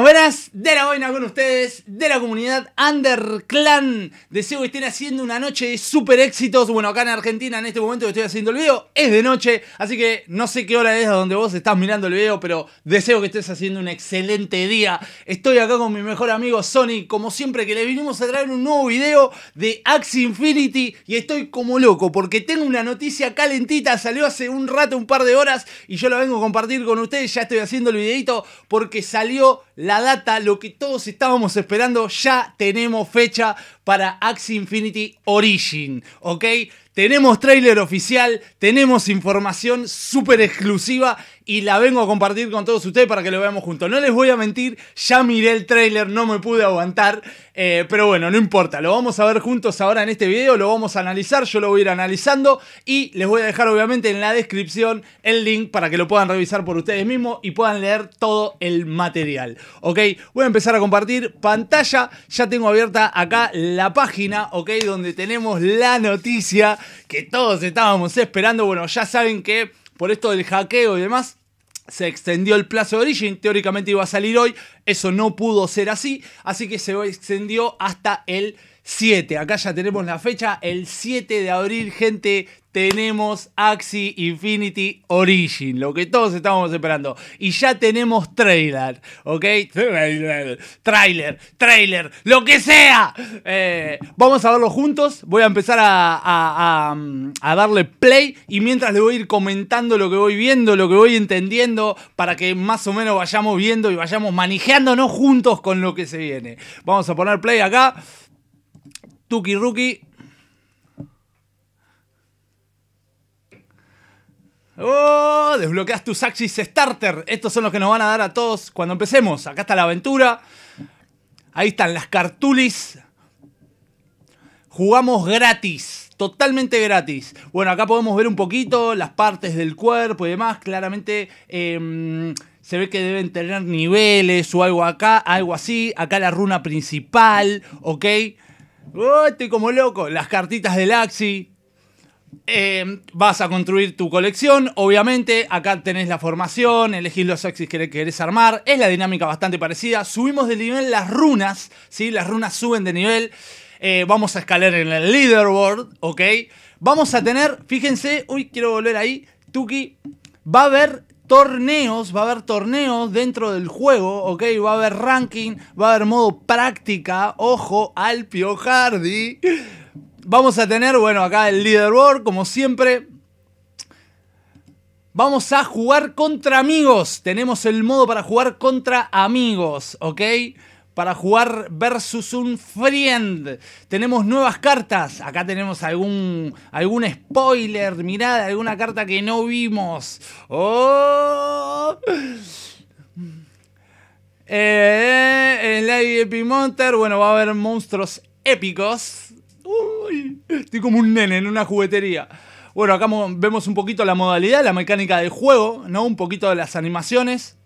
Buenas, de la boina con ustedes de la comunidad Underclan. Deseo que estén haciendo una noche de super éxitos. Bueno, acá en Argentina, en este momento que estoy haciendo el video, es de noche. Así que no sé qué hora es donde vos estás mirando el video, pero deseo que estés haciendo un excelente día. Estoy acá con mi mejor amigo Sony, como siempre, que le vinimos a traer un nuevo video de Axie Infinity. Y estoy como loco, porque tengo una noticia calentita. Salió hace un rato, un par de horas, y yo la vengo a compartir con ustedes. Ya estoy haciendo el videito porque salió la data, lo que todos estábamos esperando ya tenemos fecha para Axie Infinity Origin, ¿ok? Tenemos trailer oficial, tenemos información súper exclusiva y la vengo a compartir con todos ustedes para que lo veamos juntos. No les voy a mentir, ya miré el trailer no me pude aguantar, eh, pero bueno, no importa, lo vamos a ver juntos ahora en este video, lo vamos a analizar, yo lo voy a ir analizando y les voy a dejar obviamente en la descripción el link para que lo puedan revisar por ustedes mismos y puedan leer todo el material, ¿ok? Voy a empezar a compartir pantalla, ya tengo abierta acá la la página, ¿ok? Donde tenemos la noticia que todos estábamos esperando. Bueno, ya saben que por esto del hackeo y demás, se extendió el plazo de origen, teóricamente iba a salir hoy, eso no pudo ser así, así que se extendió hasta el 7. Acá ya tenemos la fecha, el 7 de abril, gente. Tenemos Axi Infinity Origin, lo que todos estábamos esperando. Y ya tenemos trailer, ¿ok? Trailer, trailer, trailer lo que sea. Eh, vamos a verlo juntos. Voy a empezar a, darle play y mientras le voy a ir comentando lo que voy viendo, lo que voy entendiendo, para que más o menos vayamos viendo y vayamos manejándonos juntos con lo que se viene. Vamos a poner play acá. Tuki Ruki. ¡Oh! Desbloqueas tus Axis Starter. Estos son los que nos van a dar a todos cuando empecemos. Acá está la aventura. Ahí están las cartulis. Jugamos gratis. Totalmente gratis. Bueno, acá podemos ver un poquito las partes del cuerpo y demás. Claramente. Em, se ve que deben tener niveles o algo acá, algo así. Acá la runa principal, ¿ok? estoy como loco. Las cartitas del Axi. Em, vas a construir tu colección, obviamente. Acá tenés la formación, elegís los axis que querés armar. Es la dinámica bastante parecida. Subimos de nivel las runas, ¿sí? Las runas suben de nivel. Eh, vamos a escalar en el leaderboard, ¿ok? Vamos a tener, fíjense, uy, quiero volver ahí. Tuki, va a haber torneos, va a haber torneos dentro del juego, ¿ok? Va a haber ranking, va a haber modo práctica, ojo al Hardy Vamos a tener, bueno, acá el leaderboard, como siempre. Vamos a jugar contra amigos. Tenemos el modo para jugar contra amigos, ¿ok? para jugar versus un friend. Tenemos nuevas cartas. Acá tenemos algún, algún spoiler. Mirad, alguna carta que no vimos. ¡Oh! Eh, eh, eh Lady Epic Monster. Bueno, va a haber monstruos épicos. estoy como un nene en una juguetería. Bueno, acá vemos un poquito la modalidad, la mecánica del juego, ¿no? Un poquito de las animaciones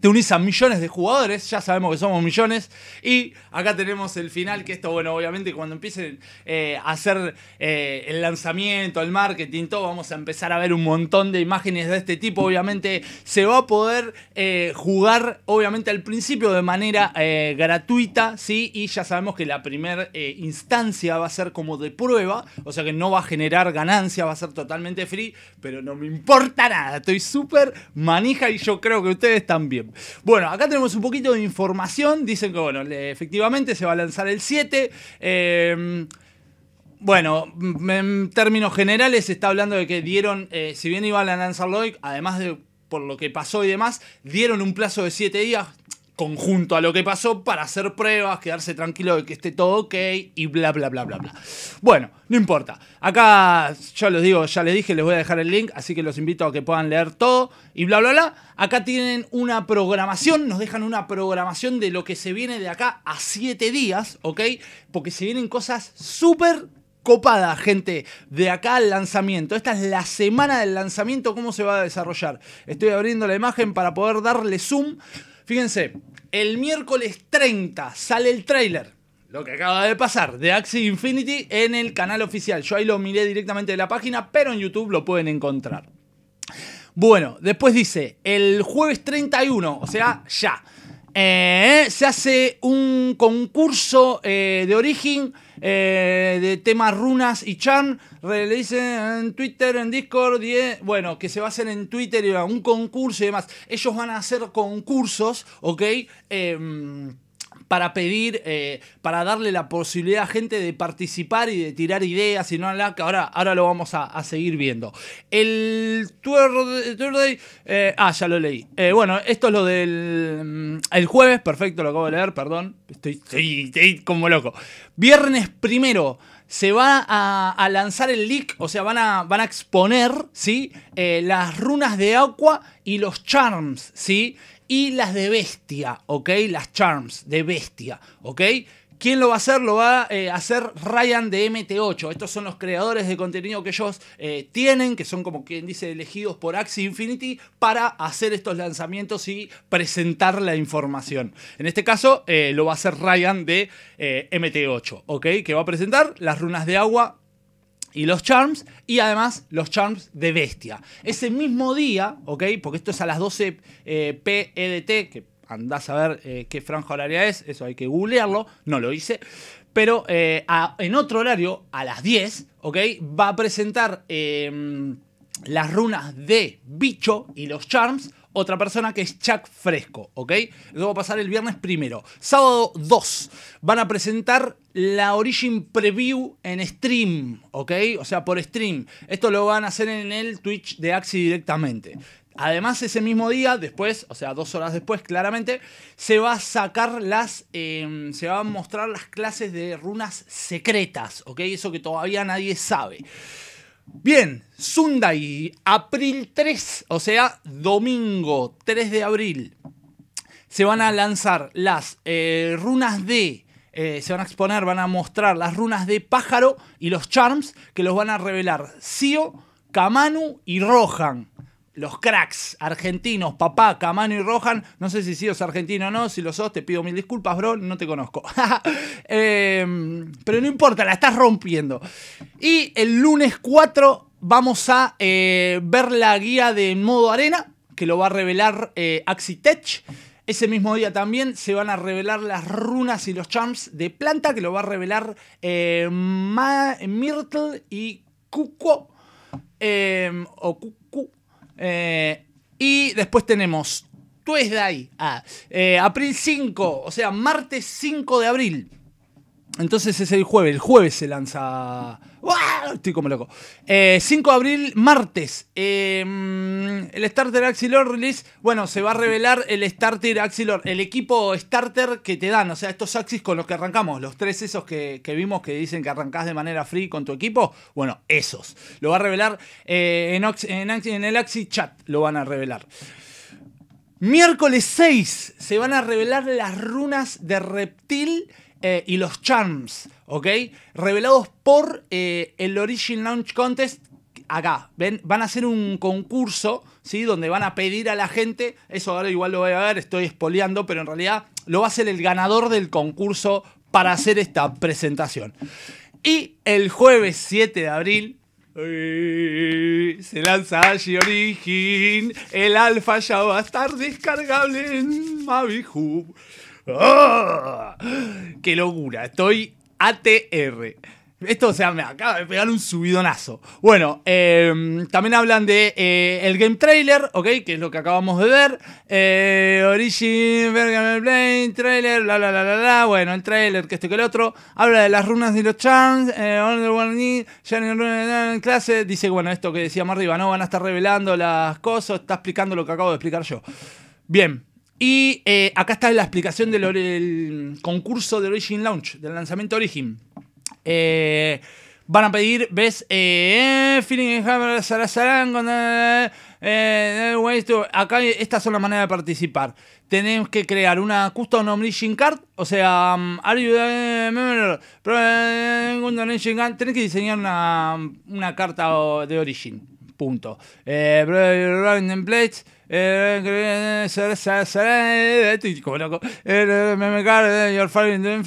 te unís a millones de jugadores, ya sabemos que somos millones. Y acá tenemos el final, que esto, bueno, obviamente cuando empiecen eh, a hacer eh, el lanzamiento, el marketing, todo, vamos a empezar a ver un montón de imágenes de este tipo. Obviamente se va a poder eh, jugar, obviamente al principio de manera gratuita, ¿sí? Y ya sabemos que la primera instancia va a ser como de prueba, o sea que no va a generar ganancia, va a ser totalmente free, pero no me importa nada, estoy súper manija y yo creo que ustedes también. Bueno, acá tenemos un poquito de información. Dicen que, bueno, efectivamente se va a lanzar el 7. Em, bueno, en términos generales se está hablando de que dieron, eh, si bien iban a lanzarlo hoy, además de por lo que pasó y demás, dieron un plazo de 7 días conjunto a lo que pasó para hacer pruebas, quedarse tranquilo de que esté todo ok y bla, bla, bla, bla, bla. Bueno, no importa. Acá yo les digo, ya les dije, les voy a dejar el link, así que los invito a que puedan leer todo y bla, bla, bla. Acá tienen una programación, nos dejan una programación de lo que se viene de acá a 7 días, ¿ok? Porque se vienen cosas súper copadas, gente, de acá al lanzamiento. Esta es la semana del lanzamiento, cómo se va a desarrollar. Estoy abriendo la imagen para poder darle zoom. Fíjense, el miércoles 30 sale el tráiler. Lo que acaba de pasar de Axie Infinity en el canal oficial. Yo ahí lo miré directamente de la página, pero en YouTube lo pueden encontrar. Bueno, después dice, el jueves 31, o sea, ya. Eh, se hace un concurso eh, de origen eh, de temas runas y chan. Le dicen en Twitter, en Discord, bueno, que se va a hacer en Twitter y un concurso y demás. Ellos van a hacer concursos, ¿ok? Em, para pedir, eh, para darle la posibilidad a gente de participar y de tirar ideas y no la que ahora, ahora lo vamos a, seguir viendo. El eh, ah, ya lo leí. Eh, bueno, esto es lo del mm, el jueves, perfecto, lo acabo de leer, perdón, estoy, estoy, estoy como loco. Viernes primero se va a, lanzar el leak, o sea, van a, van a exponer, ¿sí? Eh, las runas de agua y los charms, ¿sí? y las de bestia, ¿ok? Las charms de bestia, ¿ok? ¿Quién lo va a hacer? Lo va eh, a hacer Ryan de MT8. Estos son los creadores de contenido que ellos eh, tienen, que son como quien dice elegidos por Axie Infinity para hacer estos lanzamientos y presentar la información. En este caso eh, lo va a hacer Ryan de MT8, ¿ok? Que va a presentar las runas de agua y los charms, y además los charms de bestia. Ese mismo día, ¿ok? Porque esto es a las 12 eh, PEDT, que andás a ver eh, qué franja horaria es, eso hay que googlearlo, no lo hice. Pero eh, en otro horario, a las 10, ¿ok? Va a presentar em, las runas de bicho y los charms otra persona que es Chuck Fresco, ¿ok? Luego va a pasar el viernes primero. Sábado 2 van a presentar la Origin Preview en stream, ¿ok? O sea, por stream. Esto lo van a hacer en el Twitch de Axi directamente. Además, ese mismo día, después, o sea, dos horas después, claramente, se va a sacar las. Em, se van a mostrar las clases de runas secretas, ¿ok? Eso que todavía nadie sabe. Bien, Sunday, abril 3, o sea, domingo 3 de abril, se van a lanzar las eh, runas de... Eh, se van a exponer, van a mostrar las runas de pájaro y los charms que los van a revelar Sio, Kamanu y Rohan los cracks argentinos, papá, Camano y Rohan. No sé si si sos argentino o no. Si lo sos, te pido mil disculpas, bro. No te conozco. Em, pero no importa, la estás rompiendo. Y el lunes 4 vamos a eh, ver la guía de modo arena, que lo va a revelar eh, Axitech. Ese mismo día también se van a revelar las runas y los charms de planta, que lo va a revelar eh, Myrtle y Cuco. Em, o Cuco eh, y después tenemos Tuesday, ah, eh, abril 5, o sea, martes 5 de abril. Entonces es el jueves, el jueves se lanza Estoy como loco. 5 eh, de abril, martes. Eh, mm, el Starter Axilor Release. Bueno, se va a revelar el Starter Axilor. El equipo Starter que te dan. O sea, estos Axis con los que arrancamos. Los tres esos que, vimos que dicen que arrancás de manera free con tu equipo. Bueno, esos. Lo va a revelar eh, en, el Axi Chat. Lo van a revelar. Miércoles 6 se van a revelar las runas de reptil eh, y los charms, ¿ok? Revelados por eh, el Origin Launch Contest. Acá, ¿ven? Van a hacer un concurso, ¿sí? Donde van a pedir a la gente. Eso ahora igual lo voy a ver, estoy espoleando, pero en realidad lo va a hacer el ganador del concurso para hacer esta presentación. Y el jueves 7 de abril se lanza allí Origin. El alfa ya va a estar descargable en Mavi Hub. ¡Oh! ¡Qué locura! Estoy ATR. Esto, o sea, me acaba de pegar un subidonazo. Bueno, em, también hablan de eh, el game trailer, ¿ok? Que es lo que acabamos de ver. Eh, Origin, trailer, bla bla la, la, Bueno, el trailer, que esto que el otro. Habla de las runas de los chans, eh, One en clase. Dice, bueno, esto que decíamos arriba, ¿no? Van a estar revelando las cosas, está explicando lo que acabo de explicar yo. Bien, y acá está la explicación del concurso de Origin Launch, del lanzamiento Origin. van a pedir, ves, eh, acá estas son las maneras de participar. Tenemos que crear una custom origin card, o sea, tenés que diseñar una, una carta de origin, punto. Eh, your favorite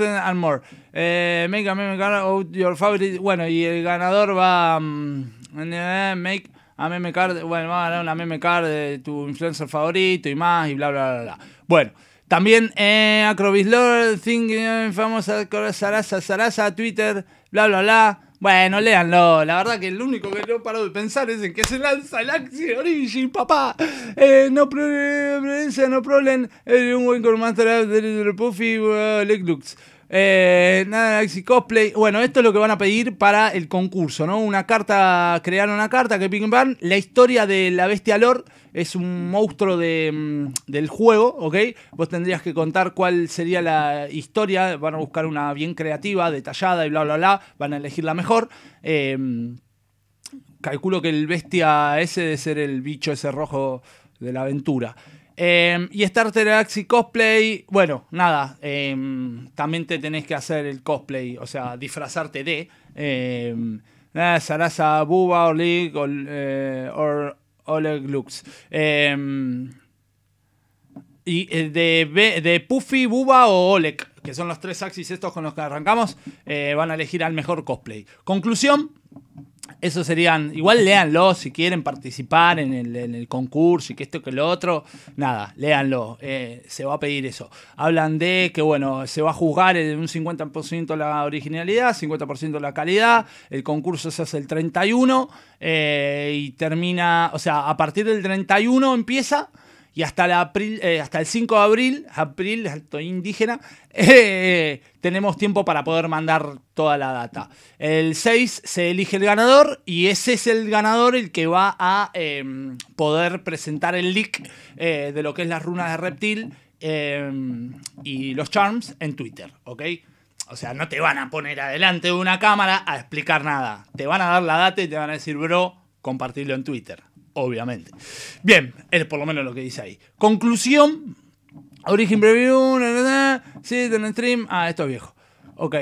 and more. make a meme card your favorite. Bueno, y el ganador va. Mm, eh, make a meme card. Bueno, va a ganar una meme card de tu influencer favorito y más, y bla, bla, bla, Bueno. También eh, Acrobis Lord, Thing, famosa, Sarasa, Sarasa, Twitter, bla, bla, bla. Bueno, léanlo. La verdad que el único que no paro de pensar es en que se lanza el Axi Origin, papá. Eh, no problem, no problem. Eh, un buen Master del Puffy, eh, Lux. Eh, nada, Axi Cosplay. Bueno, esto es lo que van a pedir para el concurso, ¿no? Una carta, crearon una carta que Ping Pan, la historia de la bestia Lore es un monstruo mm, del juego, ¿ok? Vos tendrías que contar cuál sería la historia, van a buscar una bien creativa, detallada y bla, bla, bla, van a elegir la mejor. Em, calculo que el bestia ese de ser el bicho ese rojo de la aventura. Em, y Starter y Cosplay, bueno, nada, em, también te tenés que hacer el cosplay, o sea, disfrazarte de... Eh, Sarasa Buba o League, Oleg Lux. Em, y eh, de, Puffy, Buba o Oleg, que son los tres axis estos con los que arrancamos, eh, van a elegir al mejor cosplay. Conclusión, eso serían, igual léanlo si quieren participar en el, concurso y que esto que lo otro, nada, léanlo, eh, se va a pedir eso. Hablan de que, bueno, se va a juzgar en un 50% la originalidad, 50% la calidad, el concurso se hace el 31 eh, y termina, o sea, a partir del 31 empieza y hasta, eh, el 5 de abril, abril, alto indígena, eh, tenemos tiempo para poder mandar toda la data. El 6 se elige el ganador y ese es el ganador el que va a em, poder presentar el leak eh, de lo que es las runas de reptil em, y los charms en Twitter, ¿ok? O sea, no te van a poner adelante de una cámara a explicar nada. Te van a dar la data y te van a decir, bro, compartirlo en Twitter obviamente. Bien, es por lo menos lo que dice ahí. Conclusión. Origin Preview, Sí, sí, en stream. Ah, esto es viejo. Ok.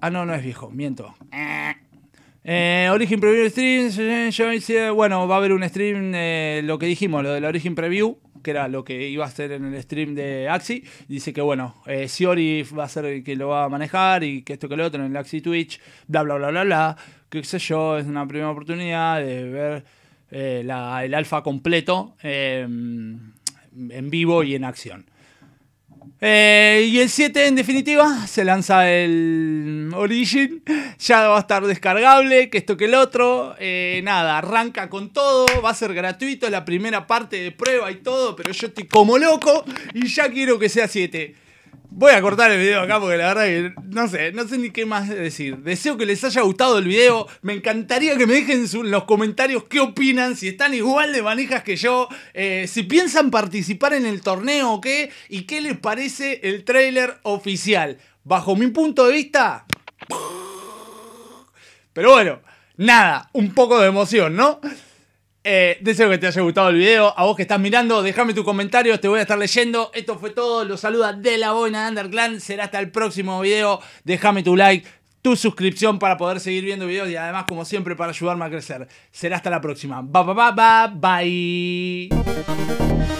Ah, no, no es viejo, miento. Eh, Origin Preview Stream, yo hice, bueno, va a haber un stream, lo que dijimos, lo del Origin Preview, que era lo que iba a hacer en el stream de Axi. Dice que, bueno, eh, Siori va a ser el que lo va a manejar y que esto que lo otro en el Axi Twitch, bla, bla, bla, bla, bla. Que sé yo, es una primera oportunidad de ver eh, el alfa completo em, en vivo y en acción. Eh, y el 7 en definitiva se lanza el Origin, ya va a estar descargable, que esto que el otro, eh, nada, arranca con todo, va a ser gratuito, la primera parte de prueba y todo, pero yo estoy como loco y ya quiero que sea 7. Voy a cortar el video acá porque la verdad que no sé, no sé ni qué más decir. Deseo que les haya gustado el video. Me encantaría que me dejen en los comentarios qué opinan, si están igual de manijas que yo, eh, si piensan participar en el torneo o qué, y qué les parece el trailer oficial. Bajo mi punto de vista... Pero bueno, nada, un poco de emoción, ¿no? Eh, deseo que te haya gustado el video. A vos que estás mirando, déjame tu comentario te voy a estar leyendo. Esto fue todo. Los saluda de la boina Underclan. Será hasta el próximo video. Déjame tu like, tu suscripción para poder seguir viendo videos y además, como siempre, para ayudarme a crecer. Será hasta la próxima. bye, bye. bye.